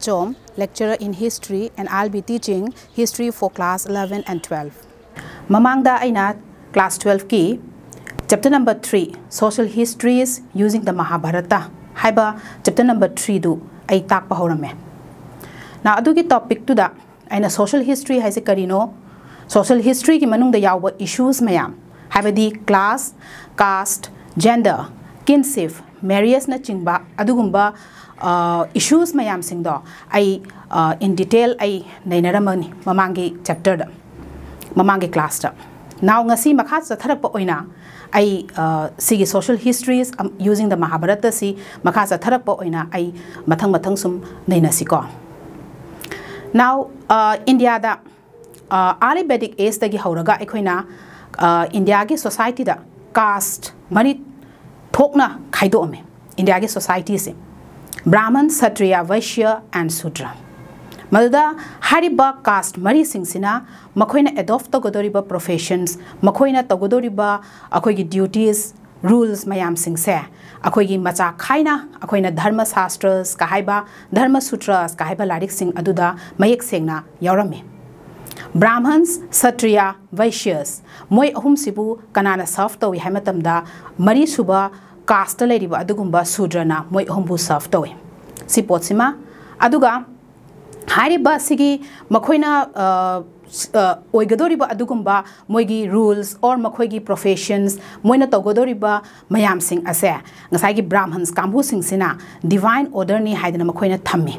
Achom, lecturer in history, and I'll be teaching history for class 11 and 12. Mamangda Aina, class 12 ki, chapter number 3, social histories using the Mahabharata. Haiba, chapter number 3 do ay tak pahorame. Na adu ki topic tu da, aina social history hai se karino, social history ki manung da yawa issues mayam. di class, caste, gender, kinship, marriage na chingba, adugumba, issues मैम सिंह in detail नई ममान chapter ममान class नासी मखा social histories using the Mahabharata से मखा चथरप मथ मथ सूम नईनसीको नाउ इंडियाद आयुर्वेदिक एजदना इंडिया की सोसाइटी कास्ट मनी थोना खाइदमें इंडिया की सोसाइटी से Brahmin Satriya, Vaishya and Sudra. मदुदा हारिबा कास्ट मरी सिंगसिना मखोइना एडॉप्ट तगोदोरिबा प्रोफेशंस मखोइना तगोदोरिबा अखोइगी ड्यूटीज रूल्स मयाम सिंगसे अखोगी मचा खाइना अखोइना धर्म शास्त्रस कहाइबा धर्म सूत्रस कहाइबा लारिक सिंग अदुदा मयेक सेंगना यौरमे ब्राह्मण्स क्षत्रिया वैश्यस मोय अहुम सिबु कनाना सर्व तौई है मरी सुबह कास्ट लेरिब अदुगुम सूद्रना मोय अहमबु सर्व तौए सी पोटसीमा अदुगा हारिब रूल्स और मखोयगी प्रोफेशंस मोन तौगदोरिब मयाम सिंह असेंसा ngasai gi brahmans kambu sing sina divine order ni haidana makhoina thammi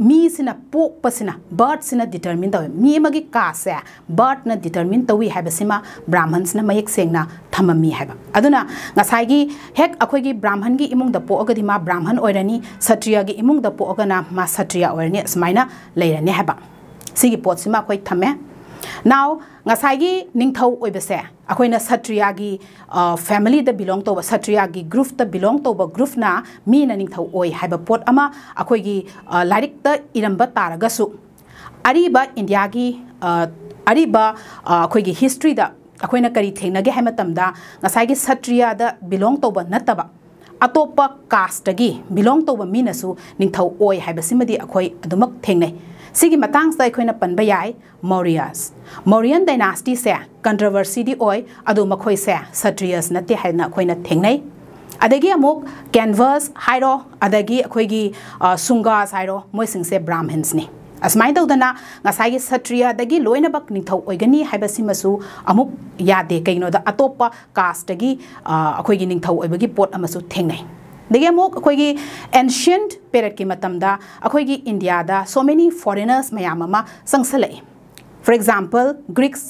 मीसना पोपसना बर्डसना डिटरमिन तौर मी मगे कासे बर्डना डिटरमिन तौई हैबसिमा ब्राह्मणसना मयक सेंगना थममी हैब हेक अखोइगी ब्राह्मण गी इमुंग द पोअगदि ब्राह्मण ओइरनी क्षत्रिय गी इमुंग द पोअगना मा क्षत्रिय ओइरनी स्माइना लेइरनी हैब now ngasagi ningthau oibase akoina satriya gi family the belong to satriya gi group the belong to group na me na ningthau oi ba pot ama akoi gi lyric the iramba Taragasu. ariba india gi ariba akoi gi history da akoi na kari thengna ge hematam da ngasagi satriya da belong to nataba atopa caste gi belong to ba me na su ningthau oi haiba simadi akoi adumak thengnai सिगी Matang से अखोन पनब याय मौर्यस Mauryan dynasty से कंट्रोवर्सीदी ओय अदु मखोय से सत्रियस नते हायना अखोन थेंगनै अदगी अमुक canvas हाइरो अदगी अखोयगी सुंगास हाइरो मोइसिंग से Brahmins ने असमाय तौदना ngasai satria dagi loina bak ningthau oigani haibasi masu amuk yade kaino da atopa caste gi akhoi gi ningthau oibagi pot amasu thengnai देखिए अमुक अखोगी एंशियंट पेरेट की अखोई अखोगी इंडिया दा सो मेनी फॉरेनर्स मैम चंसल फॉर एग्जांपल ग्रीक्स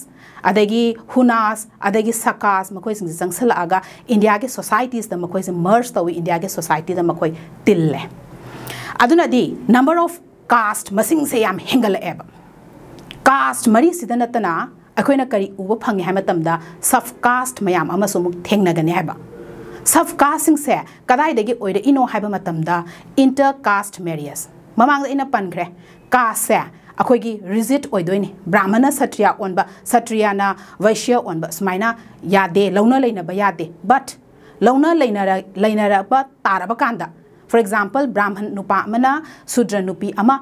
अदगी हुनास अदगी सकास मखोय सिंग आगा इंडिया के सोसाइटीज द मखोय से मर्ज तो इंडिया के सोसाइटी द तिले अदुना दी नंबर ऑफ कास्ट मसिंग से एब कास्ट मरी सिद नतना करी उब फंगे है सब कास्ट मैम अमा सोमुक थेंगनगने सब कास्टिंगसे कदाई ओरइनो है इंटर कास्ट मैरिज ममांग इन पनख्रे कास्टसे अखोगी रिजिट ओदोने ब्राह्मण सत्रिया ओनब सत्रिया वैश्य ओनब सुमायना यादे लौना लेनब यादे बट लौना लेनर लेनरब तारब कांदा फॉर एग्जांपल ब्राह्मण नुपा मना शूद्र नुपी अमा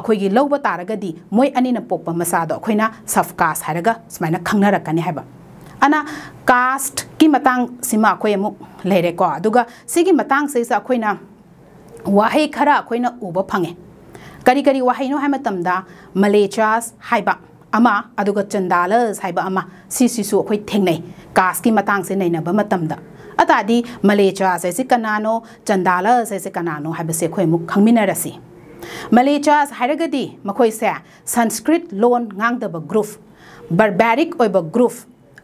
अखोगी लौब तारगदी मोय अनिना पोप मसादो अखोइना सब कास्ट है सुमायना खंगनरकने है अना कास्ट की मतंग सिमा अखोई अमुक लेरेको अदुगा सिगी मतंग से अखोइना वाहै खरा अखोइना उब फंगे करी करी वाहैनो है मतमदा मलेचास हाइबा अमा अदुगा चंदालस हाइबा अमा सिसिसु अखोइ थेंगनै कास्ट की मतंग से नैनब मतमदा अतादी मलेचास ऐसे कनानो चंदालस ऐसे कनानो हाइबसे अखोइ अमुक खंगमिनरसी मलेचास हाइरगदी मखोइसे संस्कृत लोन ngang da ba group barbaric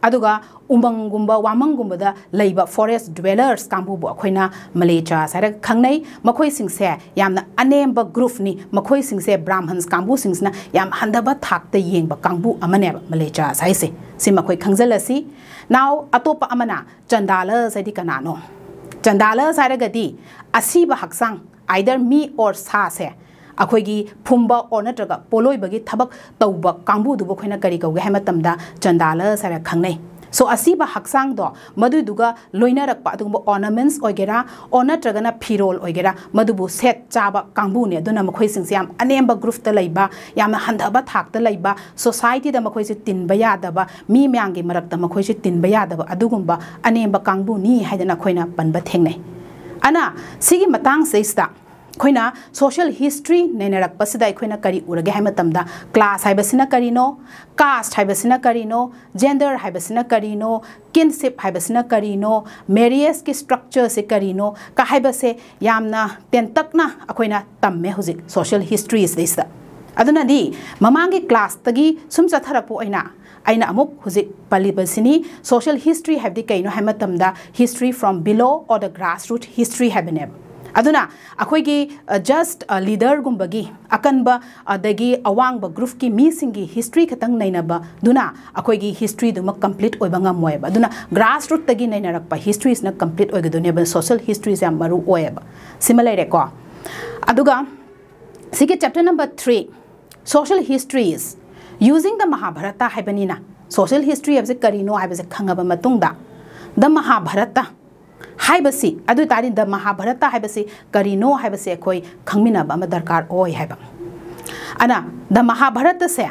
उमंगुब उमंग गुम्बा वामंग गुम्बा दा लेबा फॉरेस्ट ड्वेलर्स कांबु मलेचा सारे खंगनै मखोइ सिंह अनेम ब्राह्मण्स सिंह ना थाकते मलेचा नाउ अटोप चंदाल कनानो चंदाल सारे गदी असीब हक्सांग आइदर मी और सा से अखोगी फुम्ब और नग पोलोबी थब तब काबूद अखोन करी कौगे है चंदाल सर खाने सो असीब हक्सांग दो मधुदुगा लोइनरक पादुंग ऑर्नामेंट्स ओगेरा और नत्रगना फिरोल ओगेरा मधुबु सेट चाबा कांगबु ने दुना मखोय सिंग से याम अनेम ग्रुप त लैबा याम सोसाइटी द से तिन बया दबा मी म्यांग गे मरक से तिन बया दबा अदुगुंबा अनेम कांगबु अना अखोना सोशल हिस्ट्री नेनेरपना कहीं उगे क्लास है कहींनो कास्ट है कहींनो जेंडर है कहींनो किनशिप है कहींनो मेरीज की स्ट्रक्चर से कहींनो कामना तमें हजि सोशल हिस्ट्री से ममान क्लास सूम चथरपोना अना पलिबी सोशल हिस्ट्री है कहींनो है history from below or the grass root history है aduna akhoi gi just leader gum bagi akanba adagi awang ba group ki mi sing gi history khatang naina ba duna akhoi gi history du ma complete oi banga moe ba duna grassroots tagi naina rak pa history is na complete oi gdone ba social history ya maru oi ba similar re ko aduga sige chapter number 3 social history is using the mahabharata hai banina social history abse karino hai bse khangaba matung da the mahabharata है महाभारत है करिनो है अखोय दरकार अना द महाभारत से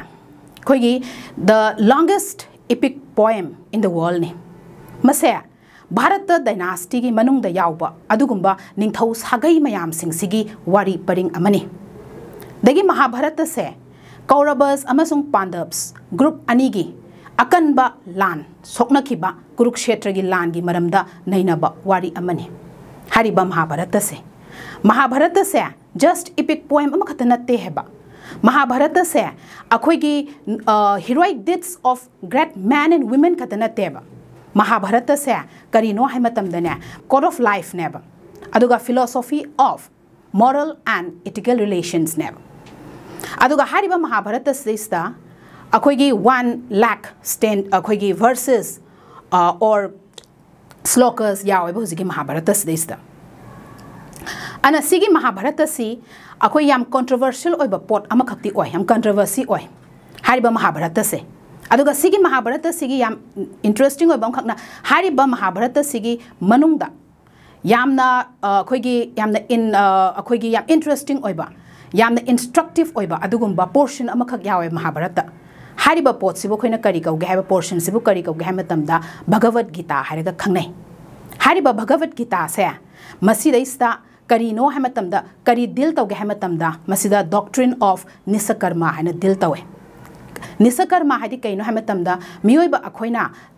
खोगी the longest epic poem in the world ने मसे भारत डायनास्टी की मनुंग द निंथौ सागै मयाम सिंग सिगी वारी परिंग अमनि दगी महाभारत से कौरवस पांडव्स पांडवस ग्रुप अनिगी अकनब ला सौनब कुरुक्षेत्र की ला की मरम नईनब वारी महाभारत से महाभारत से जस्ट इपिक पोएम खत नत्ते हैब महाभारत से अखोगी heroic deeds of great man and women खत नत्तेब महाभारत से करीनो है कोड ऑफ लाइफ नेब philosophy of moral and ethical relation नेब महाभारत से अखोगी वन लैक स्टैंड अखोगी वर्सेस और स्लोकस यावे होगी महाभारत से अन सिगी महाभारत से अखोई याम कंट्रोवर्शियल ओइब पोट अम खक्ति ओइ हम कंट्रोवर्सी ओइ हारिब महाभारत से अदुग सिगी महाभारत सिगी याम इंटरेस्टिंग ओइब खक्ना हारिब महाभारत सिगी मनुंगदा यामना अखोगी यामना इन अखोगी याम इंटरेस्टिंग ओइबा यामना इंस्ट्रक्टिव ओइबा अदुगुम पोर्शन अम खक यावे महाभारत हारिबा करी कौगे है पोर्शन सिबो करी कौगे है मतमदा भगवत गीता हारेगा खंगनै हारिबा भगवत गीता से मसीदैस्ता करीनो है करी दिल तौगे है मतमदा डॉक्ट्रिन ऑफ निसकर्मा है दिल तौए निसकर्मा है कईनो है मतमदा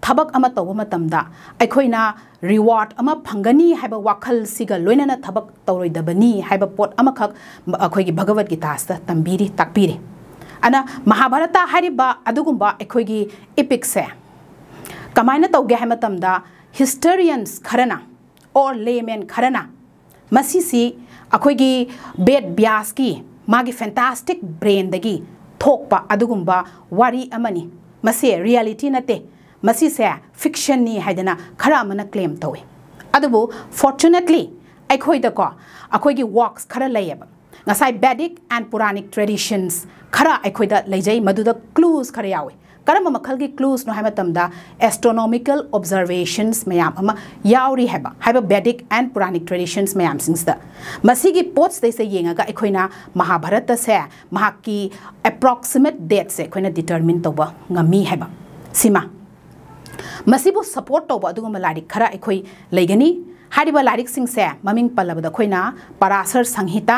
थबक अमा रिवार्ड फंगनी है वाखल सिगा थबक तौरोइदबनी है पोट अमा खक अखोइगी भगवत गीतास्ता तंबीरी अना महाभारत अगुब अखोगी इपिक कमायन तौगे है हिस्टरियंस खरना और लेमें खरना मसीसी अखोगी बेद ब्यास की मागे फैंटास्टिक ब्रेन थोकपा अदुगुंब वारी मसे रियालीटी नते मसीसे फिक्शन नी है खराम क्लेम तौए अब फोर्चुनेटली अखोद अखोइगी वॉक्स खरा लेब ngasai Vedic and Puranic traditions khara ekhoi da leijai madu da clues khara yawe karama makhal gi clues no hama tamda astronomical observations mayam ama yauri heba haiba Vedic and Puranic traditions mayam sings da masi gi pots dei se yenga ga ekhoi na Mahabharat Mahabharata se mahaki approximate date se ekhoi na determine to ba ngami heba sima मसीबो support तब अगम like खर अखोई लेगनी like ममिंग पलब अखोना Parashara Samhita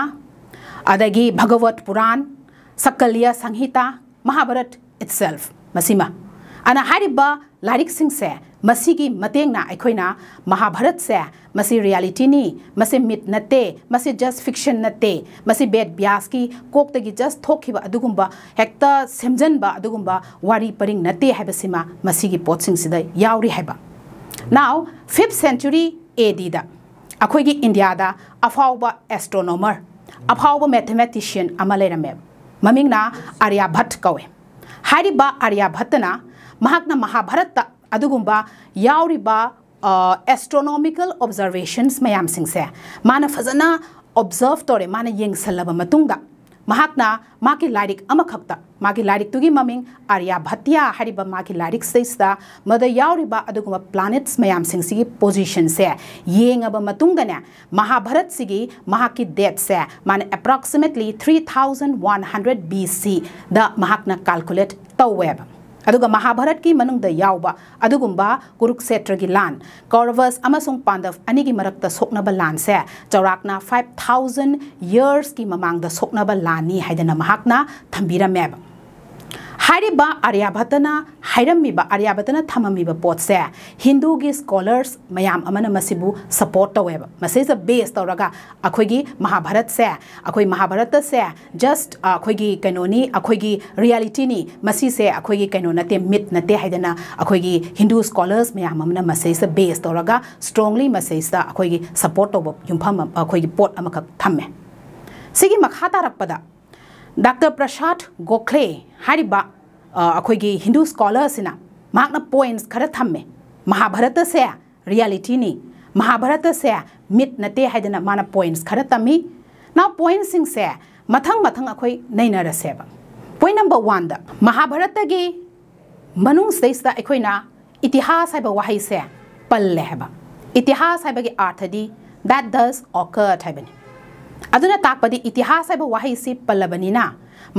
adagi bhagavat puran sakalya sanghita mahabharat itself masima ana hariba larik sing se masigi mateng na aikhoina mahabharat se masi reality ni masi mit nate masi just fiction nate masi bed byas ki kokta gi just thokhiba adugumba hekta semjan ba adugumba wari paring nate te haiba sima masigi pot sing sida yauri haiba now 5th century ad da akhoi gi india da afauba astronomer अफाव mathematician ममिंग आर्यभट्ट कौे आर्यभट्टना महाभारत अदुगुंब यावरीब astronomical observations मैम सिंह से माना फजना ऑब्जर्व तौरे माना यंगसलब ꯃꯍꯥꯛꯅ ꯃꯥꯒꯤ ꯂꯥꯏꯔꯤꯛ ꯑꯃꯈꯛꯇ ꯃꯥꯒꯤ ꯂꯥꯏꯔꯤꯛꯇꯨꯒꯤ ꯃꯃꯤꯡ ꯑꯥꯔꯤꯌꯥ ꯚꯇꯤꯌꯥ ꯍꯥꯏꯔꯤꯕ ꯃꯥꯒꯤ ꯂꯥꯏꯔꯤꯛꯁꯤꯗꯩꯁꯤꯗ ꯃꯗ ꯌꯥꯎꯔꯤꯕ ꯑꯗꯨꯒꯨꯝꯕ ꯄ꯭ꯂꯥꯅꯦꯠꯁ ꯃꯌꯥꯝꯁꯤꯡꯁꯤꯒꯤ ꯄꯣꯖꯤꯁꯟꯁꯦ ꯌꯦꯡꯉꯕ ꯃꯇꯨꯡꯗꯅꯦ ꯃꯍꯥꯚꯥꯔꯠꯁꯤꯒꯤ ꯃꯍꯥꯛꯀꯤ ꯗꯦꯠꯁꯦ ꯃꯥꯅ approximately three thousand one hundred B ꯁꯤꯗ ꯃꯍꯥꯛꯅ ꯀꯥꯜꯀꯨꯂꯦꯠ ꯇꯧꯋꯦꯕ ꯑꯗꯨꯒ ꯃꯍꯥꯚꯥꯔꯠꯀꯤ ꯃꯅꯨꯡꯗ ꯌꯥꯎꯕ ꯑꯗꯨꯒꯨꯝꯕ ꯀꯨꯔꯨꯛꯁꯦꯇ꯭ꯔꯒꯤ ꯂꯥꯟ ꯀꯧꯔꯕꯁ ꯑꯃꯁꯨꯡ ꯄꯥꯟꯗꯕ ꯑꯅꯤꯒꯤ ꯃꯔꯛꯇ ꯁꯣꯛꯅꯕ ꯂꯥꯟꯁꯦ ꯆꯥꯎꯔꯥꯛꯅ ꯐꯥꯏꯚ ꯊꯥꯎꯖꯟ ꯌꯔꯁꯀꯤ ꯃꯃꯥꯡꯗ ꯁꯣꯛꯅꯕ ꯂꯥꯟꯅꯤ ꯍꯥꯏꯗꯅ ꯃꯍꯥꯛꯅ ꯊꯝꯕꯤꯔꯝꯃꯦꯕ आर्याभट्टना हाइरमीब आर्याभट्टना थममीब पोटे हिंदू की स्कॉलर्स मैम सपोर्ट तौब मस बेस तौर अखोगी महाभारत से अखो महाभारत से जस्ट अखोगी कनोनी अखोगी रियालीटी से अखोगी कनो नते मित नते हैं अखोगी हिंदू स्कॉलर्स मैम से बेस तौर स्ट्रोंगली अखोगी सपोर्ट तब यूफम अखोगी पोट थमे सिगी मखा तारपदा डॉक्टर प्रसाद गोखले अखोगी हिंदू स्कॉलरसीना मकन पोइंट्स खर थमें महाभारत से रियालीटी ने महाभारत से मीट नटे मान पोइंट्स खर तमी ना पोइंट से मथं मथं अखो नईनरसे पोइंट नंबर वन महाभारत मनुसदना इतिहास वह से पल है इतिहास अर्थ दी दैट दस ऑकर्ड है अदुना ताकपदी इतिहास है वही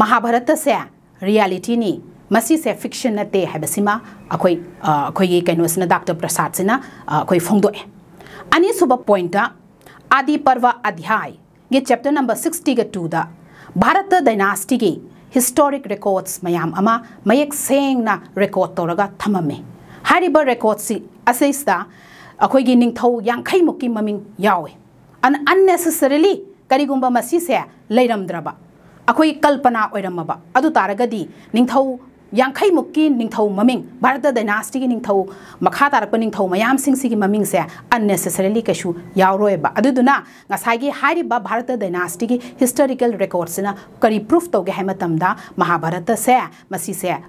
महाभारत से रियलिटी नी मसी से फिक्शन नते है डाक्टर प्रसाद से ना अखोई फोंदो है पॉइंट आदि पर्व अध्याय ये चैप्टर नंबर सिक्सटी के टू दा भारत डायनास्टी की हिस्टोरिक रिकॉर्ड्स मयाम अमा मयक सेंगना रिकॉर्ड तौरगा थममे हारिब रिकॉर्ड सी की निंगथौ अन अननेसेसरीली कईगुबीसेब अखोई कल्पनाबारगीखमुक मम्म भारत डायनास्टी मखा तारप मैम से मम्मे अननेसेसरली कईरोबाई भारत डायनास्टी हिस्टोरीकल रेकॉर्डसन करी प्रूफ तौगे महाभारत से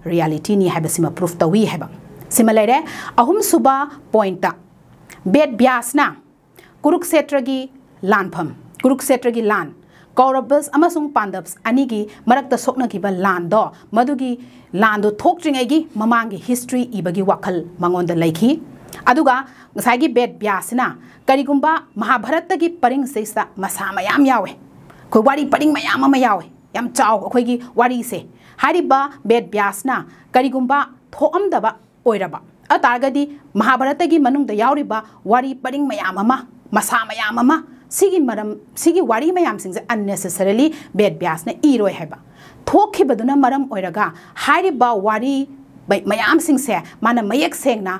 रियालीटी है प्रूफ तौई है अहम अहमसुब पॉइंट बेद ब्यासना कुरुक्षेत्र की लाफम कुरुक्षेत्र की लान कौरबस पांडवस अनी मरक्त सोनगी लानदो मधुगी लानदो थोक्ट्रिंग ममांग हिस्ट्री इबगी वाखल मंगोंद लैखी अदगा बेद ब्यासना करीगुम महाभारत की परिंग से मसा मैम यावे वारी परिंग मैम यावे यम चाव अखोगी वारी से बेद ब्यासना करीगुम थोमदब अतारगदी महाभारत की मनुद्ध वारी परिंग मैम मसा मैम सिगी मरम सिगी वारी मयाम सिंग अननेसेसरली बेद ब्यास ने इरोय है वारी मैम सिंग से मान मयक सेंगना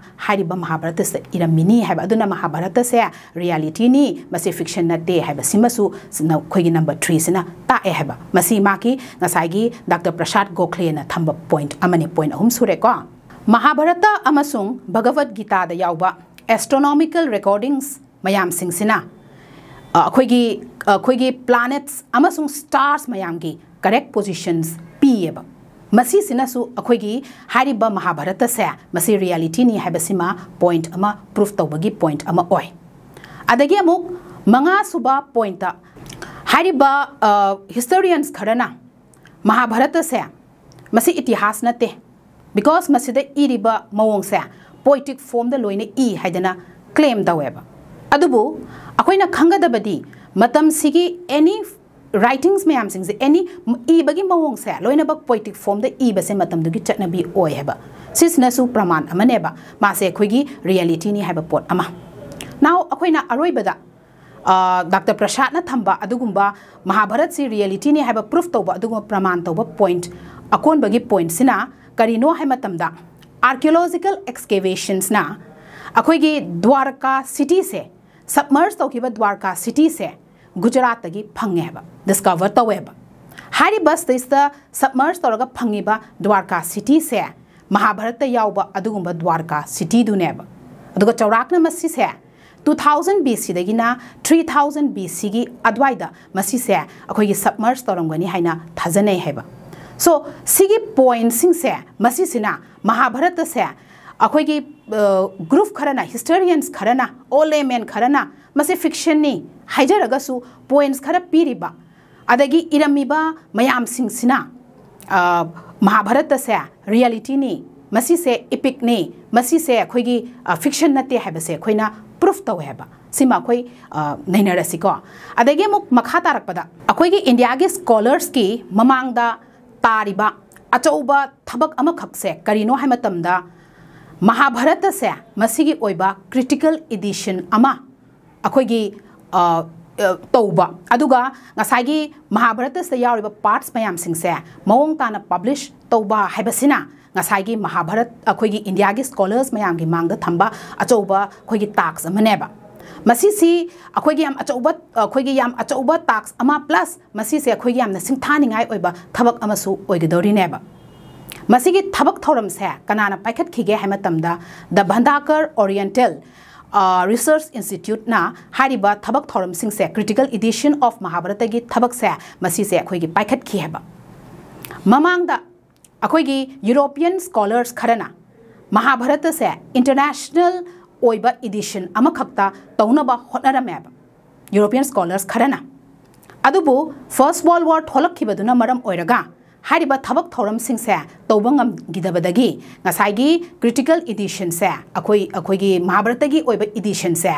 महाभारत से इरमिनी है महाभारत से रियालीटी मैं मसे फिक्शन न दे है बा नंबर थ्री से ताए है बा मसी माकी नसागी डॉक्टर प्रसाद गोखले न पॉइंट अमने पॉइंट अहम सुरे को महाभारत भगवद गीता द याउबा एस्ट्रोनॉमिकल रिकॉर्डिंग्स मयाम सिंग अखोगी प्लानेट्स अमसुंग स्टार्स मयाम की करेक्ट पोजीशंस पीएब मसीसिनसु महाभारत से मसी रियलिटी नि पॉइंट अमा तब की पॉइंट अमा अमुक मंगा सुबा पॉइंट है हिस्टोरियन खरना महाभारत से मसी इतिहास नते बिकॉज मसीद इरिब मौसे पोइटिक फॉर्म लोन इ ई क्लेम तौब अदबो अखोइना खंगदबदी एनी राइटिंग्स मैम सिंह एनी इबगी मवोंग से लोनब पोइटिक फॉर्म द इब से मतम सिसनसु प्रमाण मासे अखोगी रियालीटी है पोट नाउ अखोइना अरोइबदा डाक्टर प्रसाद थम्ब महाभारत से रियालीटी नि हेबा प्रूफ तोबा प्रमाण तब पॉइंट अकोब की सिना करीनो है आर्क्योलॉजिकल आर्कियोलॉजिकल एक्सकेवेशंस ना अखोइगी द्वारका सिटी से सबमर्ज तौब द्वारका सिटी से गुजरात की फंगे डिस्कवर तौब है बस सबमर्ज तौर फंगीब द्वारका सिटी से महाभारत अगुब द्वारका सिटी दुनेब अग चौराक से two thousand B C three thousand B सिगी अद्वाईदे सबमर्ज तौरगनी थाजने सो सिगी पॉइंट से महाभारत से अखोगी ग्रुप खरना हिस्टोरियंस खरना ऑल एम खरना मसे फिक्शन ने हाइजरगसु पॉइंट्स खर पीरीबा अदगी इरमीबा मयाम सिंह सिना महाभारत से रियलिटी ने मसी से इपिक ने मसी से अखोगी फिक्शन नते है बसे अखोइना प्रूफ तौ है सिम अखोई नैनरसीको अदगी मुक मखा तारकपदा अखोगी इंडिया के स्कॉलर्स की ममांगदा तारीबा अचौबा थबक अमखक से करीनो है मतमदा महाभारत से मसीगी क्रिटिकल एडिशन अखोगी महाभारत से पार्ट्स मैम सिंग से मवोंग पब्लीश तब है महाभारत अखोगी इंडिया की स्कॉलर्स मैम की मांग थंबा अचौबा अखोगी टास्क मनेबा ꯃꯁꯤꯁꯤ ꯑꯩꯈꯣꯏꯒꯤ ꯌꯥꯝ ꯑꯆꯧꯕ ꯑꯩꯈꯣꯏꯒꯤ ꯌꯥꯝ ꯑꯆꯧꯕ सिंथानी ꯑꯃ ꯃꯁꯤꯒꯤ ꯊꯕꯛ ꯊꯧꯔꯝꯁꯦ ꯀꯅꯥꯅ ꯄꯥꯏꯈꯠꯈꯤꯒꯦ ꯍꯥꯏ ꯃꯇꯝꯗ ꯗ ꯚꯟꯗꯥꯀꯔ ओरिएंटल रिसर्च इंस्टीट्यूट ना हारिबा थबक थोरम सिंह से क्रिटिकल एडिशन ऑफ महाभारत की थबक से मसी से अखोई की पाइखत की है ममांग अखोई की यूरोपियन स्कॉलर्स खरना महाभारत से इंटरनेशनल ओइब एडिशन अमखक्ता तौनबा होटनरमे यूरोपियन स्कॉलर्स खरना अदुबु फर्स्ट वर्ल्ड वॉर थोलखिबदुना मरम ओइरगा थबक थौरम से तबदी क्रिटिकल इडिशन से महाभारत की इडिशन से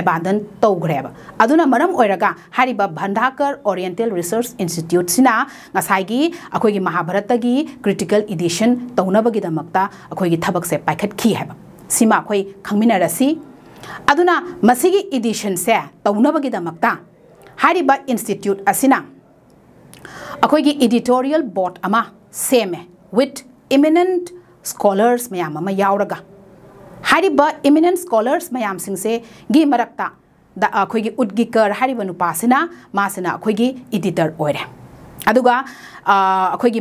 एबादन तौग्रेब अब भंडाकर ओरिएंटल रिसर्च इंस्टिट्यूट की महाभारत की क्रिटिकल इडिशन तौनाब से पाखी है सिमाई खासी इडिशन से तौनाब इंस्टिट्यूट अना अखोगी एडिटोरियल बोर्ड अमा सेमे विथ इमिनेंट स्कॉलर्स मैम अमा यावरगा हारिब इमिनेंट स्कॉलर्स मैम सिंह से गी मरक्ता दा अखोगी उदगी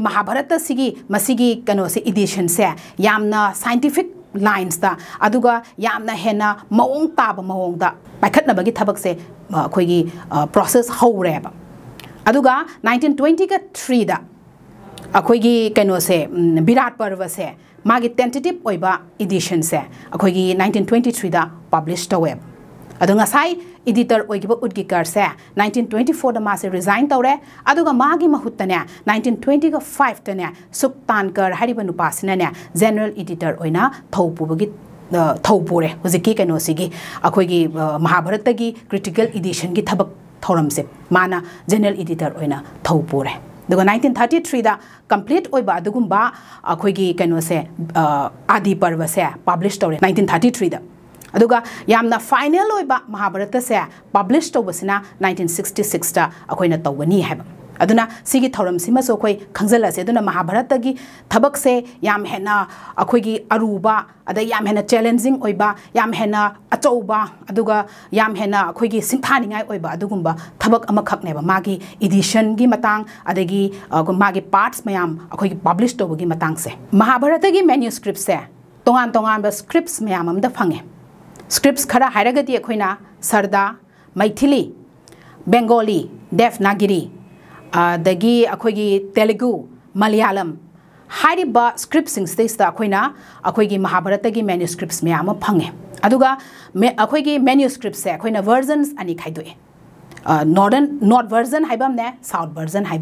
महाभारत सिगी कनोसे कनो से एडिशन से यामना scientific lines da aduga yamna hena mawong ta ba mawong da अगोगी कनोसे विराट पर्व से मागे टेंटेटिव ओइब एडिशन से अगोगी 1923 दा पब्लिश तो वेब अदुङासाय एडिटर ओइगिब उद्गिकर से 1924 दा मासे रिजाइन तोरे अदुगा मागे महुत्तने 1925 तने सुक्तानकर हरिबनु पासनेने जनरल एडिटर ओइना थौपुबगि थौपुरे हुजिकि कनोसिगी अगोगी महाभारत की क्रिटिकल एडिशन की थबक ꯊꯧꯔꯝꯁꯦ ꯃꯥꯅ ꯖꯦꯅꯔꯦꯜ ꯏꯗꯤꯇꯔ ꯑꯣꯏꯅ ꯊꯧ ꯄꯨꯔꯦ ꯑꯗꯨꯒ ꯅꯥꯏꯟꯇꯤꯟ ꯊꯥꯔꯇꯤ ꯊ꯭ꯔꯤꯗ ꯀꯝꯄ꯭ꯂꯤꯠ ꯑꯣꯏꯕ ꯑꯗꯨꯒꯨꯝꯕ ꯑꯩꯈꯣꯏꯒꯤ ꯀꯩꯅꯣꯁꯦ ꯑꯥꯗꯤ ꯄꯔꯕꯁꯦ ꯄꯥꯕ꯭ꯂꯤꯁ ꯇꯧꯔꯦ ꯅꯥꯏꯟꯇꯤꯟ ꯊꯥꯔꯇꯤ ꯊ꯭ꯔꯤꯗ ꯑꯗꯨꯒ ꯌꯥꯝꯅ ꯐꯥꯏꯅꯦꯜ ꯑꯣꯏꯕ ꯃꯍꯥꯚꯥꯔꯠꯇꯁꯦ ꯄꯥꯕ꯭ꯂꯤꯁ ꯇꯧꯕꯁꯤꯅ ꯅꯥꯏꯟꯇꯤꯟ ꯁꯤꯛꯁꯇꯤ ꯁꯤꯛꯁꯇ ꯑꯩꯈꯣꯏꯅ ꯇꯧꯒꯅꯤ ꯍꯥꯏꯕ अदुना सिगी थौरम सिमा सो खोय खंगजल से अदुना महाभारत की थबक से याम हेना अखोय की अरुबा अद याम हेना चैलेंजिंग ओइबा याम हेना अचौबा अदुगा याम हेना अखोय की सिंथानिंगाय ओइबा अदुगुंबा थबक अम खकनेबा मागी एडिशन की मतांग अदगी मागी पार्ट्स मयाम अखोय की पब्लिश तोबगी मतांग से महाभारत की मैन्युस्क्रिप्ट से तोंगान तोंगान स्क्रिप्ट्स मयाम अमदा फंगे स्क्रिप्ट्स खरा हायरगति अखोयना सरदा मैथिली बेंगोली देवनागिरी दगी अखोगी तेलुगु मलयालम हाइरिबा अखोगी महाभारत की मेन्यूस्क्रिप्स स्क्रिप्स आम फंगे अदुगा मे अखोगी मेन्यूस्क्रिप्स से अखोना वर्जन्स अनी खाई नॉर्दन नॉर्थ वर्जन है ने साउथ वर्जन है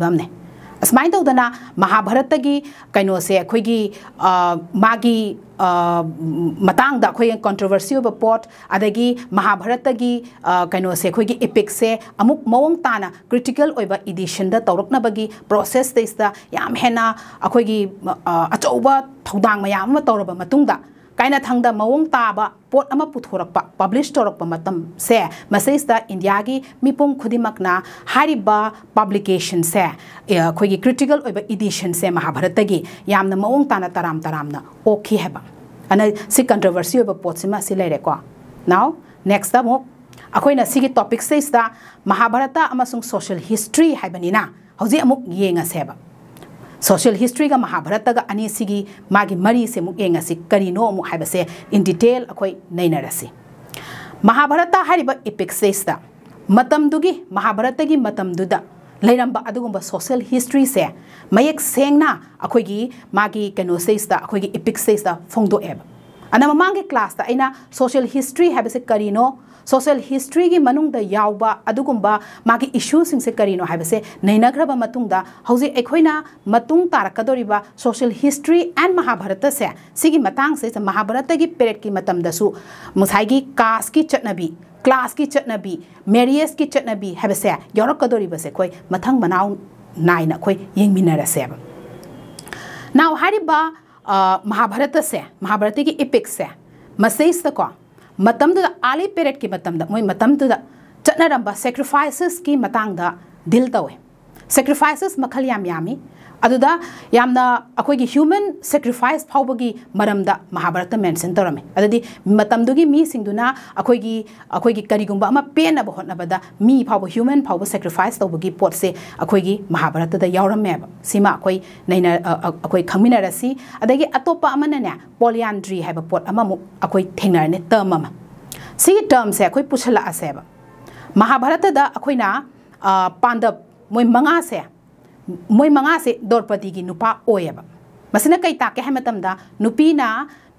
अस्माइन तौदना महाभारत की कई अखोगी मागी मतंग अखोई कंट्रोवर्सी पोट अदगी महाभारत की कई से अखोगी इपिक से अमुक मवंग ताना क्रिटिकल इडिशन तौरक्नबगी प्रोसेस हेना अखोगी अचौब थौदांग मैम तौरब कई थद मवंग ताब पोट अमा पुथोरक पब्लिश से मसेसदा इंडिया की मीपुम खुदिमकना पब्लीकेशन से खोगी क्रिटिकल इडिशन से महाभारत की यामना मवंग ताना तराम तरामना ओखी हेबा अन कंट्रोवर्सी ओइबा पोटसिमा सि लेरेको नाउ नेक्स्ट दा मोक अखोइना टॉपिक से महाभारत सोशल हिस्ट्री है हौजी अमुक येंगा सेबा सोशल हिस्ट्रीग महाभारतग अनेसिगी मागी मरी से मुक करीनो अमुक इन डिटेल अखोय नैनरसी महाभारत हारिब एपिक्सेसदा मतमदुगी महाभारतगी मतमदुदा लेरब अगुब सोशल हिस्ट्री से मयक सेंगना अखोगी मागी कनोसेसदा अखोगी एपिक्सेसदा फोंदोएब अन ममांगे क्लासदा अना सोशल हिस्ट्री हैबसे करीनो सोशल हिस्ट्री की मनुंग यावबा अदुगुम्बा से करीनो है बसे मतुंग मतुंग सोशल हिस्ट्री एंड महाभारत से मतांग से महाभारत की पेरेट की मतम दसु कास की चटनबी क्लास की चटनबी मैरियस की चटनबी है बसे यौरकदोरिबसे कोई मथंग मनाउ नाइन अखोई यंगमिनरसे नाउ हारिबा महाभारत से महाभारत की इपिक से मसेसको आली पेरेट की मोई चटनरब सेक्रीफाइसेस की दिल तौ सेक्रीफाइसेस मखल यामी अदुदा यामना अखोगी ह्यूमन सेक्रिफाइस फाउबगी मरमदा महाभारत मेंशन तोरमे अदुदी अखोगी पेनब होनबदा मी फाउब ह्यूमन फाउब सेक्रिफाइस तोबगी पोटसे अखोगी महाभारत द यावरमे सिमा अखोई नैना है खमिनरसी अदगी टर्म सी से अखोई पुछला महाभारत अखोना पांडव मोय मंगा से मई मंगा से द्रौपदी की नुपा ओयब कई ताके है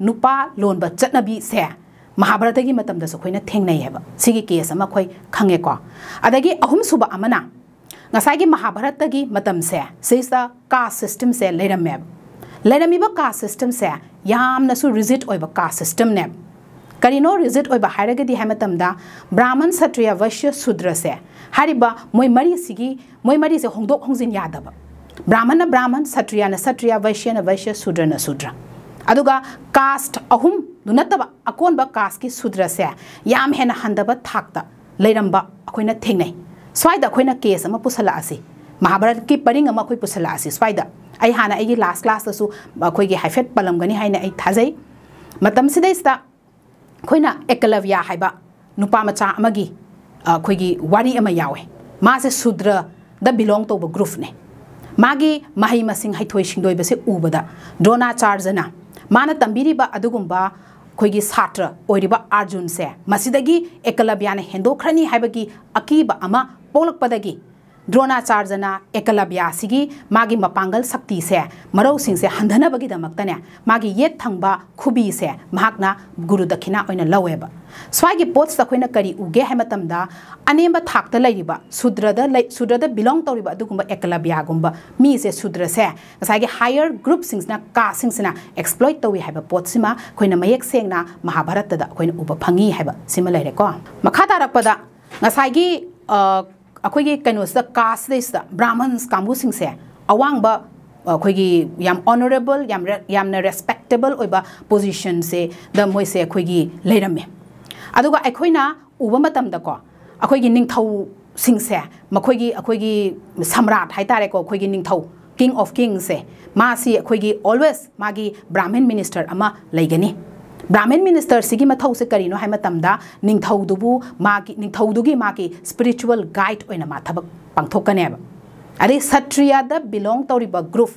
नुपा लोन चटनबी से महाभारत की अखोन थेनेब से केस अखोई खेको अहम सूब की महाभारत की सिस्ट का सिस्टम से लेरमेब लेरमीब का से रिजिट हो का सिस्टमनेब कनो रिजिट हो ब्राह्मण सत्रिया वैश्य सूद्र से हारिबा मरी सिगी मोय मरी से होंगदोक होंजिन यादब ब्राह्मण ब्राह्मण सत्रिया न सत्रिया वैश्य न वैश्य शूद्र न शूद्र अदुगा कास्ट अहुम दुनतब अकोनब कास्ट की शूद्र से याम हेन हंदब थाकता लेरंब अखोइन थेंगनै केस अमा आसी महाभारत की परिंग अमा अखोइ पुसला आसी स्वाइद ꯑꯩ हाइफेट ꯑꯩꯒꯤ ꯂꯥꯁ ꯀ꯭ꯂꯥꯁꯇꯁꯨ ꯑꯩꯈꯣꯏꯒꯤ ꯍꯥꯏꯐꯦꯠ ꯑꯩꯈꯣꯏꯒꯤ ꯋꯥꯔꯤ ꯑꯃ ꯌꯥꯎꯋꯦ ꯃꯥꯁꯦ ꯁꯨꯗ꯭ꯔꯗ ꯕꯤꯂꯣꯡ ꯇꯧꯕ ꯒ꯭ꯔꯨꯞꯅꯦ ꯃꯥꯒꯤ ꯃꯍꯩ ꯃꯁꯤꯡ ꯍꯩꯊꯣꯏ ꯁꯤꯡꯗꯣꯏꯕꯁꯦ ꯎꯕꯗ ꯗ꯭ꯔꯣꯅꯥꯆꯥꯔꯖꯅ ꯃꯥꯅ ꯇꯝꯕꯤꯔꯤꯕ ꯑꯗꯨꯒꯨꯝꯕ ꯑꯩꯈꯣꯏꯒꯤ ꯁꯥꯇ꯭ꯔ ꯑꯣꯏꯔꯤꯕ ꯑꯥꯔꯖꯨꯟꯁꯦ ꯃꯁꯤꯗꯒꯤ ꯑꯦꯀꯂꯕ꯭ꯌꯥꯅ ꯍꯦꯟꯗꯣꯛꯈ꯭ꯔꯅꯤ ꯍꯥꯏꯕꯒꯤ ꯑꯀꯤꯕ ꯑꯃ ꯄꯣꯛꯂꯛꯄꯗꯒꯤ द्रोणाचार्यना एकलव्यासीगी मागी मपांगल शक्ति से मरौसिंग से हंधनबगीदमक्तने मागी ये थंगबा खुबी से मागना गुरु दक्षिणा ओइन लवेब स्वागी पोट्स अखोइन करी उगे है मतमदा अनेम थाकता लैरिबा सुद्रद सुद्रद बिलोंग तौरिबा दुगुंबा एकलव्यागुंबा मी से हायर ग्रुप सिंग्सना का सिंग्सना एक्सप्लॉइट तौई हैबा पोट्सिमा अखोइन मयेक सेंगना महाभारतदा अखोइन उबा फंगी है लेरको मखा तारकपदा ngasagi अखोई कनोद कास्टेस ब्राह्मण्स कामू सिंह से अवांग अखोगीम ऑनरेबल रेस्पेक्टेबल पोजिशन से मैं अखोगीरमे अगना उबको अखोगीव सिंह से सम्राट है तारेको अखोगीव किंग ऑफ किंग से मासी अखोगी ऑलवेज मागी ब्राह्मण मिनिस्टर अमा लेगनी ꯕ꯭ꯔꯥꯍꯃꯟ ꯃꯤꯅꯤꯁꯇꯔꯁꯤꯒꯤ ꯃꯊꯧꯁꯦ ꯀꯔꯤꯅꯣ ꯍꯥꯏ ꯃꯇꯝꯗ ꯅꯤꯡꯊꯧꯗꯨꯕꯨ ꯃꯥꯒꯤ ꯅꯤꯡꯊꯧꯗꯨꯒꯤ ꯃꯥꯒꯤ ꯁ꯭ꯄꯤꯔꯤꯆꯨꯋꯦꯜ ꯒꯥꯏꯗ ꯑꯣꯏꯅ ꯃꯥ ꯊꯕꯛ ꯄꯥꯡꯊꯣꯛꯀꯅꯦꯕ ꯑꯗꯩ ꯁꯇ꯭ꯔꯤꯌꯥꯗ ꯕꯤꯂꯣꯡ ꯇꯧꯔꯤꯕ ꯒ꯭ꯔꯨꯞ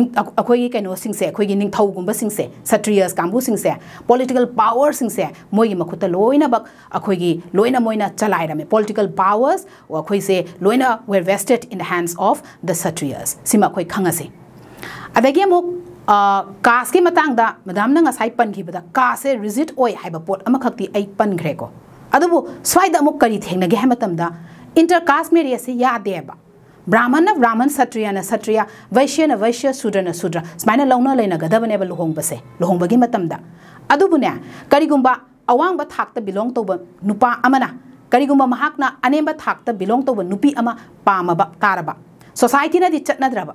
ꯑꯩꯈꯣꯏꯒꯤ ꯀꯩꯅꯣꯁꯤꯡꯁꯦ ꯑꯩꯈꯣꯏꯒꯤ ꯅꯤꯡꯊꯧꯒꯨꯝꯕꯁꯤꯡꯁꯦ ꯁꯇ꯭ꯔꯤꯌꯁ ꯀꯥꯡꯕꯨꯁꯤꯡꯁꯦ ꯄꯣꯂꯤꯇꯤꯀꯦꯜ ꯄꯥꯋꯔꯁꯤꯡꯁꯦ ꯃꯣꯏꯒꯤ ꯃꯈꯨꯠꯇ ꯂꯣꯏꯅꯃꯛ ꯑꯩꯈꯣꯏꯒꯤ ꯂꯣꯏꯅ ꯃꯣꯏꯅ ꯆꯂꯥꯏꯔꯝꯃꯦ ꯄꯣꯂꯤꯇꯤꯀꯦꯜ ꯄꯥꯋꯔꯁ ꯑꯩꯈꯣꯏꯁꯦ ꯂꯣꯏꯅ ꯋꯦꯔ ꯚꯦꯁꯇꯦꯠ ꯏꯟ ꯗ ꯍꯦꯟꯁ ꯑꯣꯐ ꯗ ꯁꯇ꯭ꯔꯤꯌꯁ ꯁꯤꯃ ꯑꯩꯈꯣꯏ ꯈꯪꯉꯁꯤ ꯑꯗꯒꯤ ꯑꯃꯨꯛ कास के मतंग मदाम नसाई पनखीबद कासे रिजिट ओए है पोट अमखक्ति पनग्रेको अब स्वाइद अमुक करी थेंगे है इंटर कास्ट मेरेज से यादेब ब्राह्मण न ब्राह्मण सत्रिया न सत्रिया वैश्य न शूद्रन शूद्र सुमायन लौना लेनगदबनेब लुहोंबसे लुहोंबगी मतमदा अदुबुने करिगुंबा अवांगब थाकता बिलोंग तौब नुपा अमना करिगुंबा महाकना अनेमब थाकता बिलोंग तौब नुपी अमा पामब तारब सोसाइटीनदि चटनद्रब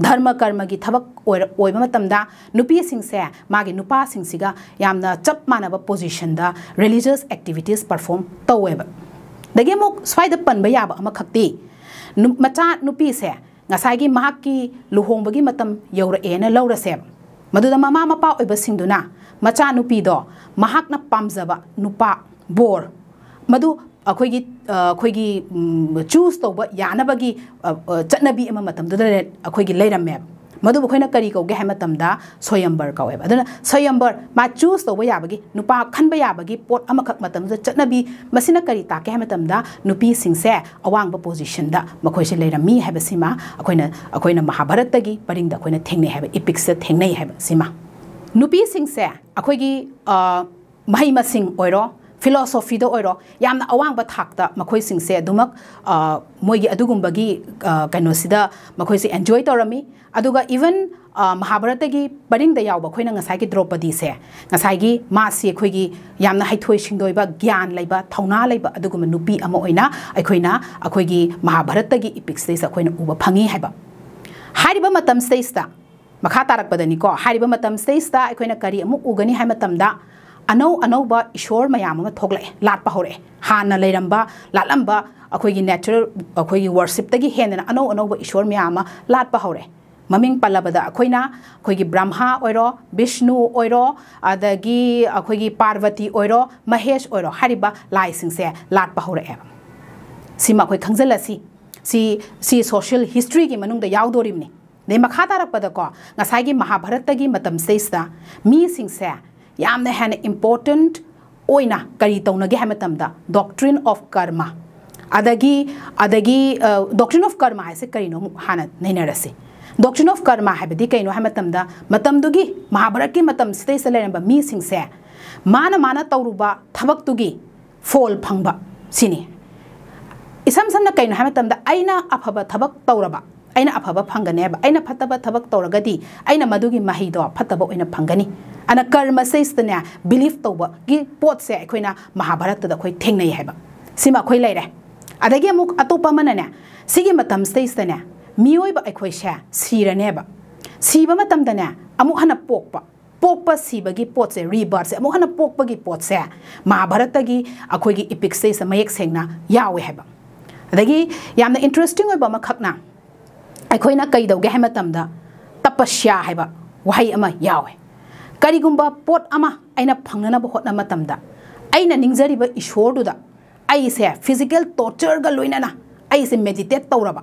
ꯙꯔꯃ ꯀꯔꯃꯒꯤ ꯊꯕꯛ ꯑꯣꯏꯕ ꯃꯇꯝꯗ ꯅꯨꯄꯤꯁꯤꯡꯁꯦ ꯃꯥꯒꯤ ꯅꯨꯄꯥꯁꯤꯡꯁꯤꯒ ꯌꯥꯝꯅ ꯆꯞ ꯃꯥꯟꯅꯕ ꯄꯣꯖꯤꯁꯟꯗ ꯔꯤꯂꯤꯖꯤꯌꯁ ꯑꯦꯛꯇꯤꯚꯤꯇꯤꯁ ꯄꯔꯐꯣꯔꯝ ꯇꯧꯋꯦꯕ ꯑꯗꯒꯤ ꯑꯃꯨꯛ ꯁ꯭ꯋꯥꯏꯗ ꯄꯟꯕ ꯌꯥꯕ ꯑꯃꯈꯛꯇꯤ ꯃꯆꯥ ꯅꯨꯄꯤꯁꯦ ꯉꯁꯥꯏꯒꯤ ꯃꯍꯥꯛꯀꯤ ꯂꯨꯍꯣꯡꯕꯒꯤ ꯃꯇꯝ ꯌꯧꯔꯛꯑꯦꯅ ꯂꯧꯔꯁꯦ ꯃꯗꯨꯗ ꯃꯃꯥ ꯃꯄꯥ ꯑꯣꯏꯕꯁꯤꯡꯗꯨꯅ ꯃꯆꯥꯅꯨꯄꯤꯗꯣ ꯃꯍꯥꯛꯅ ꯄꯥꯝꯖꯕ ꯅꯨꯄꯥ ꯕꯣꯔ ꯃꯗꯨ चूस तब यानबी चटनाबी चलने मधु कई कौगे है स्वयंबर कौ स्वयंबर मा चूस तब याब खबी पोटम चटनाबी मैं कई ताके है अवांग पोजिशन मैं लेरमी है महाभारत परिंग थेने इपिक्स थेने नुपी से मही मसिंग मसीो फिलोसोफीद ओरो याम अवांग थाकता मखोय सिंगसे दुमक मोयगी अदुगुमबगी कनोसिदा मखोय से एंजॉय तोरमी अदुगा इवन महाभारत की परिंग याब अखोयना ngasai ki द्रौपदी से ngasai gi ma si khoi gi yamna haithoi singdoi ba gyan laiba thauna laiba adugum nupi ama oina akhoina akhoi gi Mahabharat की epic se sa khoina uba phangi haiba hariba matam se sta makha tarak badani ko hariba matam se sta akhoina kari amu ugani hai matam da अनौ अनौब ईश्वर मैम थोले लाप हो हाँ लेरब लालब अखोगी natural अखोगी वर्शिपी हेन अनौ अनौब ईश्वर मैम लाप हो ममिंग पल्लबद अखोना ब्रह्मा ओरो विष्णु ओरो अदगी अखोगी पार्वती ओरो महेश ओरो हरिब लाइसिंगसे लाप हौर सिम सी सोशल हिस्ट्री की मनुंग यादोरीबने दे तारपदको महाभारत की मतम से यामने हैन इम्पोर्टेंट ओइना करी तौनगे है मतमदा डॉक्ट्रिन ऑफ कर्मा अदगी अदगी डॉक्ट्रिन ऑफ कर्मा है से करी करीनो हान नैनरसे डॉक्ट्रिन ऑफ कर्मा है बदी कईनो है मतमदा मतमदुगी महाभारत के मतम से से लेनबा मी सिंह से माना माना तौरुबा थबक तुगी फोल फंगबा सिनी इसम समना कईनो है आइना अफब थबक तौरबा अब फंगने अगर फतब थबक तौरगी महीदो फतब फंगनी अ कर्म से बिलीव तब की पोसे अखोना महाभारत थेने लेर अगे अमु अतोपने सेनेने अमुक पोप पोप सिब की पोसे रिबर्स अमुक पोप की पोसे महाभारत की इपिक इपिक्स मयक सेना याद इंटरेस्टिंग होना अखोना कई दौगे है तपस्या है वही करीगुम पोट फंगना होटनाजरीबोरद अगसे फिजिकल टोर्चर लोनना मेडिटेट तौरब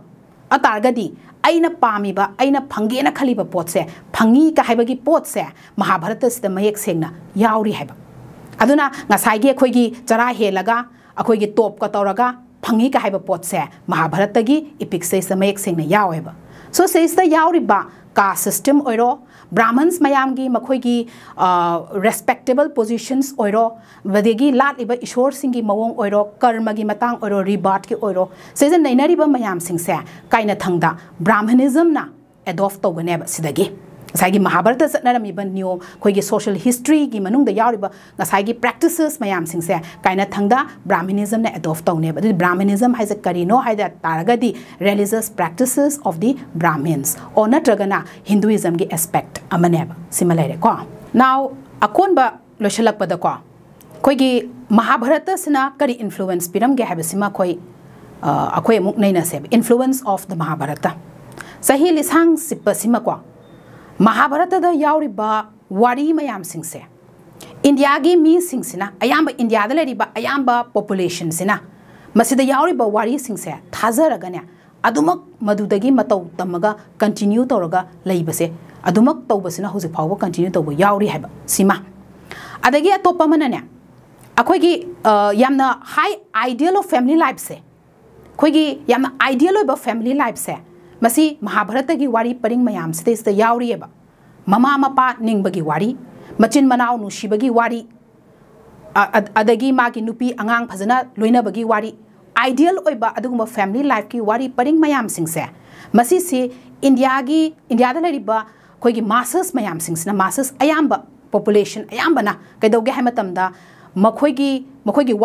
अतारगदी पाब फंगे खलीब पोटे फंगी का पोटे महाभारत से मेक सेंगरी है अखोगी चरा हेलगा अखोगी टोप का तौर फंगी का पोटे महाभारत की इपिक्स मेक सेंगे so says the system caste system oiro Brahmins मयामगी की रेस्पेक्टेबल पोजिशन्स ओरो बदेगी मवों कर्म की मवोंग ओरो मतांग ओरो की ओरो सेजन नैनरिब मयाम सिंग से काइना थंगदा ब्राह्मणिज्म ना एडॉप्ट ꯉꯁꯥꯏꯒꯤ ꯃꯍꯥꯚꯥꯔꯠꯇ ꯆꯠꯅꯔꯝꯃꯤꯕ ꯅꯤꯌꯣꯝ ꯑꯩꯈꯣꯏꯒꯤ ꯁꯣꯁꯤꯌꯦꯜ ꯍꯤꯁꯇ꯭ꯔꯤꯒꯤ ꯃꯅꯨꯡꯗ ꯌꯥꯎꯔꯤꯕ ꯉꯁꯥꯏꯒꯤ ꯄ꯭ꯔꯦꯛꯇꯤꯁꯦꯁ ꯃꯌꯥꯝꯁꯤꯡꯁꯦ ꯀꯥꯏꯅꯊꯪꯗ ꯕ꯭ꯔꯥꯍꯃꯤꯅꯤꯖꯝꯅ ꯑꯦꯗꯣꯞ ꯇꯧꯅꯦꯕ ꯑꯗꯨꯗꯤ ꯕ꯭ꯔꯥꯍꯃꯤꯅꯤꯖꯝ ꯍꯥꯏꯁꯦ ꯀꯔꯤꯅꯣ ꯍꯥꯏꯕ ꯇꯥꯔꯒꯗꯤ ꯔꯤꯂꯤꯖꯁ ꯄ꯭ꯔꯦꯛꯇꯤꯁꯦꯁ ꯑꯣꯐ ꯗꯤ ꯕ꯭ꯔꯥꯍꯃꯤꯟꯁ ꯑꯣ ꯅꯠꯇ꯭ꯔꯒꯅ ꯍꯤꯟꯗꯨꯏꯖꯝꯒꯤ ꯑꯦꯁꯄꯦꯛ ꯑꯃꯅꯦꯕ ꯁꯤꯃ ꯂꯩꯔꯦꯀꯣ ꯅꯥꯎ ꯑꯀꯣꯟꯕ ꯂꯣꯏꯁꯤꯜꯂꯛꯄꯗꯀꯣ ꯑꯩꯈꯣꯏꯒꯤ ꯃꯍꯥꯚꯥꯔꯠꯇꯁꯤꯅ ꯀꯔꯤ ꯏꯟꯐ꯭ꯂꯨꯋꯦꯟꯁ ꯄꯤꯔꯝꯒꯦ ꯍꯥꯏꯕꯁꯤꯃ ꯑꯩꯈꯣꯏ ꯑꯩꯈꯣꯏ ꯑꯃꯨꯛ ꯅꯩꯅꯁꯦꯕ ꯏꯟꯐ꯭ꯂꯨꯋꯦꯟꯁ ꯑꯣꯐ ꯗ ꯃꯍꯥꯚꯥꯔꯠꯇ ꯆꯍꯤ ꯂꯤꯁꯥꯡ ꯁꯤꯞꯄꯁꯤꯃꯀꯣ महाभारत याब वारी मैम से इंडिया की मीना अब इंडिया अब पोपुलेशन से वारी से थाजरगने मधुदगी मतौ कंटिन्यू तौर लेबसे अदुमक कंटिन्यू तब याउरी हैब सिमा अदगी अतोपमनने अखोगी high ideal of family life से अखोगी आइडियल ऑफ फैमिली लाइफ से महाभारत की ꯋꯥꯔꯤ ꯄꯔꯤꯡ ꯃꯌꯥꯝꯁꯤꯗ ꯁꯤꯗ ꯌꯥꯎꯔꯤꯑꯕ ꯃꯃꯥ ꯃꯄꯥ ꯅꯤꯡꯕꯒꯤ ꯋꯥꯔꯤ ꯃꯆꯤꯟ ꯃꯅꯥꯎ ꯅꯨꯡꯁꯤꯕꯒꯤ ꯋꯥꯔꯤ ꯑꯗꯒꯤ ꯃꯥꯒꯤ ꯅꯨꯄꯤ ꯑꯉꯥꯡ ꯐꯖꯅ ꯂꯣꯏꯅꯕꯒꯤ वारी आइडियल होब फैमिली लाइफ की वारी परिंग मैम से इंडिया की इंडिया अखोगी मासस मैम मासस अब पोपुलेशन अयाबना कईदे है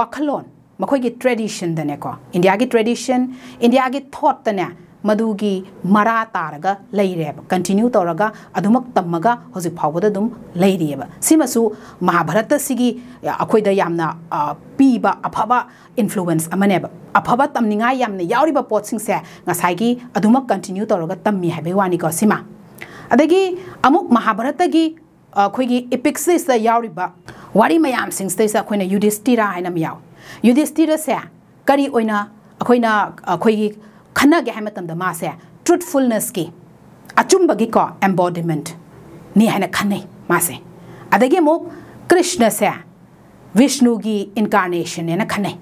वाखलोन मखोगी ट्रेडिशन दनेको इंडिया की ट्रेडिशन इंडिया की थॉटने मधुगी मरा तारग लेब कंटिन्यू तौरग अदम तमग हजिफाबदूम लेरीबू महाभारत अखोद पीब अफब इंफ्लुएंस अफब तमनी पोसे कंटिन्यू तौरग तमी है वानी महाभारत की इपिक्सब वरी मैम सिंह युधिष्टिरा है युधिष्टिर से कई अखोना अखोई खनगे है मतम ट्रुथफुलनेस की अचुब की को एम्बॉडीमेंट नि है खने मा अदगे मुक कृष्ण से विष्णु की इनकारनेशन है खने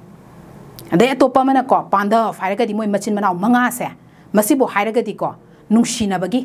अदे अतोप को पांडव है मोई मचिन मनाव मंगा से मसीबो है नुशीनबगी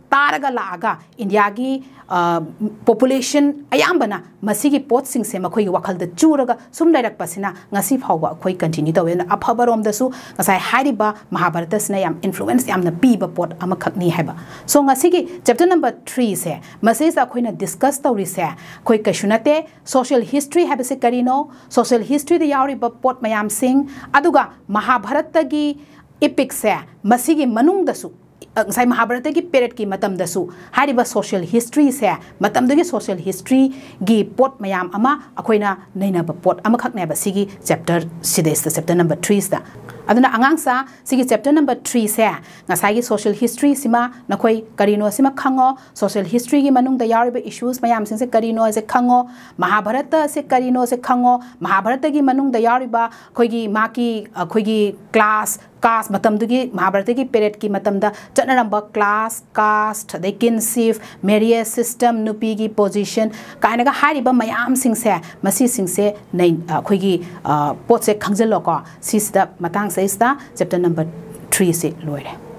ताग इंडिया की पोपुलेशन अयाबना मसी की पोट से मई वखल चूरग सूम लेरपनाव अखोई कंटिन्यू तौर अफब रोम महाभारत से इंफ्लुएंस पीब पोटनी सो चैप्टर नंबर थ्री से मैं डिस्कस तौरीसे अखो कई नाते सोशल हिस्ट्री है कहींनो सोशल हिस्ट्री पोट मैम महाभारत की इपिक्स मनुंगदसु अंसाई महाभारत की पेरियड की मतलब सोशल हिस्ट्री से सोशल हिस्ट्री की पोट मैम नईनब पोटी चैप्टर सिद्ध चैप्टर नंबर थ्रीसद अदना अगसा सिगी चैप्टर नंबर थ्री से नसाई सोशल हिस्ट्री सिम नखोई करीनो सिम खो सोशल हिस्ट्री की मनुंग इशूस मैम से करीनो से खो महाभारत से करीनो से खो महाभारत की मनुंग खोई की मा की खोई की क्लास कास महाभारत की पेरेट की मतमदा क्लास कास्ट अदई किनशिप सिस्टम नुपी की पोजीशन कायनगा हारिब मयाम सिंग से मसी सिंग से चैप्टर नंबर थ्री से लोरें